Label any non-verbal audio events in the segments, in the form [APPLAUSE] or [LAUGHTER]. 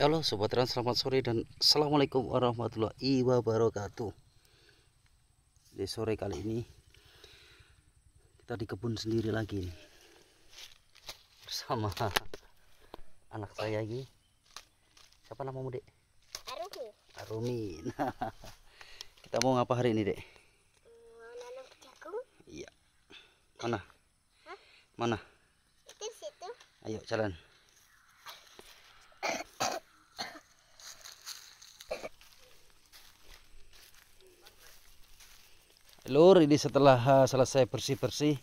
Halo Sobat Trans, selamat sore dan Assalamualaikum warahmatullahi wabarakatuh Di sore kali ini Kita di kebun sendiri lagi nih Bersama [LAUGHS] anak saya ini Siapa nama mudik Arumi Arumi [LAUGHS] Kita mau ngapa hari ini dek? Mau jagung Iya Mana? Hah? Mana? Itu situ Ayo jalan telur ini setelah selesai bersih-bersih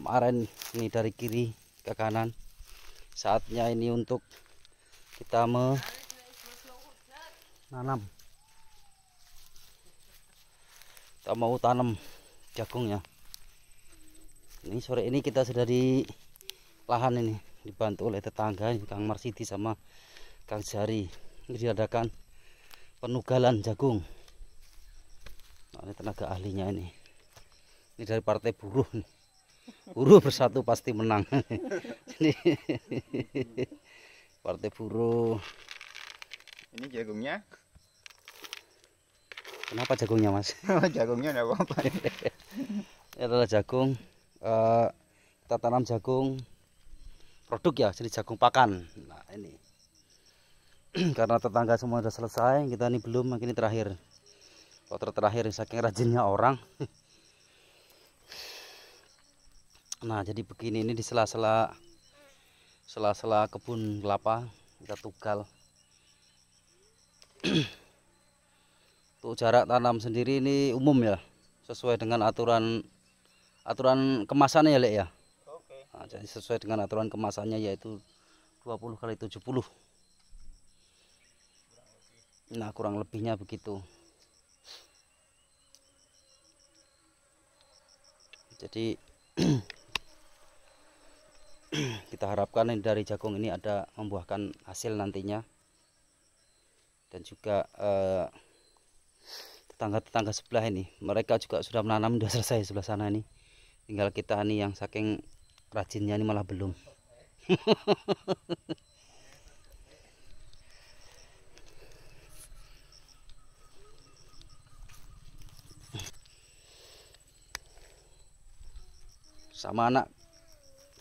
kemarin ini dari kiri ke kanan saatnya ini untuk kita menanam kita mau tanam jagungnya ini sore ini kita sudah di lahan ini dibantu oleh tetangga Kang Marsidi sama Kang Jari ini diadakan penugalan jagung ini tenaga ahlinya ini ini dari partai buruh nih buruh bersatu pasti menang [LAUGHS] ini partai buruh ini jagungnya kenapa jagungnya mas [LAUGHS] oh, jagungnya enggak apa-apa ini adalah jagung uh, kita tanam jagung produk ya jadi jagung pakan nah ini [CLEARS THROAT] karena tetangga semua sudah selesai kita ini belum ini terakhir Kloter terakhir saking rajinnya orang. [LAUGHS] Nah, jadi begini ini di sela-sela sela-sela kebun kelapa kita tugal. [CLEARS THROAT] Untuk jarak tanam sendiri ini umum ya, sesuai dengan aturan aturan kemasannya ya, Lek ya. Oke. Nah, jadi sesuai dengan aturan kemasannya yaitu 20 kali 70. Nah, kurang lebihnya begitu. jadi [CLEARS THROAT] kita harapkan dari jagung ini ada membuahkan hasil nantinya dan juga eh, tetangga-tetangga eh, sebelah ini mereka juga sudah menanam sudah selesai sebelah sana ini tinggal kita ini yang saking rajinnya ini malah belum [LAUGHS] sama anak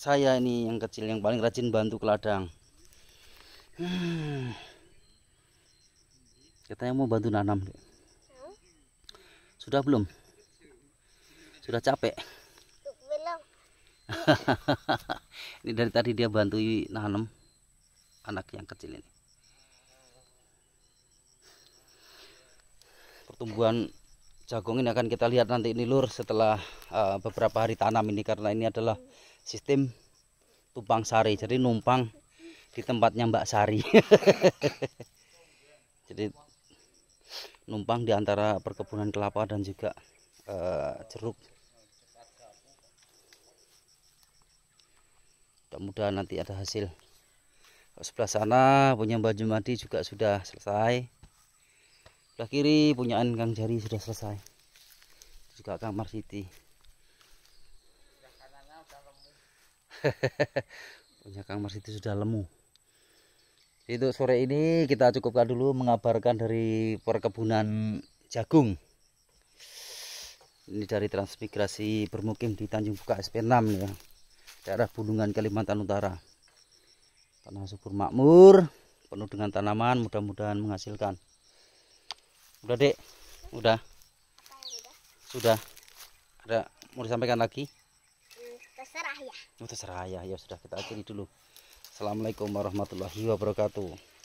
saya ini yang kecil yang paling rajin bantu ke ladang hmm. [SIGHS] katanya mau bantu nanam sudah belum sudah capek [LAUGHS] ini dari tadi dia bantu nanam anak yang kecil ini pertumbuhan jagung ini akan kita lihat nanti ini lur setelah uh, beberapa hari tanam ini karena ini adalah sistem tumpang sari jadi numpang di tempatnya Mbak Sari [LAUGHS] jadi numpang di antara perkebunan kelapa dan juga uh, jeruk mudah-mudahan nanti ada hasil sebelah sana punya baju Jumadi juga sudah selesai sebelah kiri punyaan Kang Jari sudah selesai juga kamar Siti [LAUGHS] punya Kang Marsiti sudah lemu itu sore ini kita cukupkan dulu mengabarkan dari perkebunan jagung ini dari transmigrasi bermukim di Tanjung Buka SP6 ya daerah Bulungan Kalimantan Utara tanah subur makmur penuh dengan tanaman mudah-mudahan menghasilkan udah dek udah sudah ada mau disampaikan lagi terserah ya oh, terserah ya ya sudah kita akhiri dulu assalamualaikum warahmatullahi wabarakatuh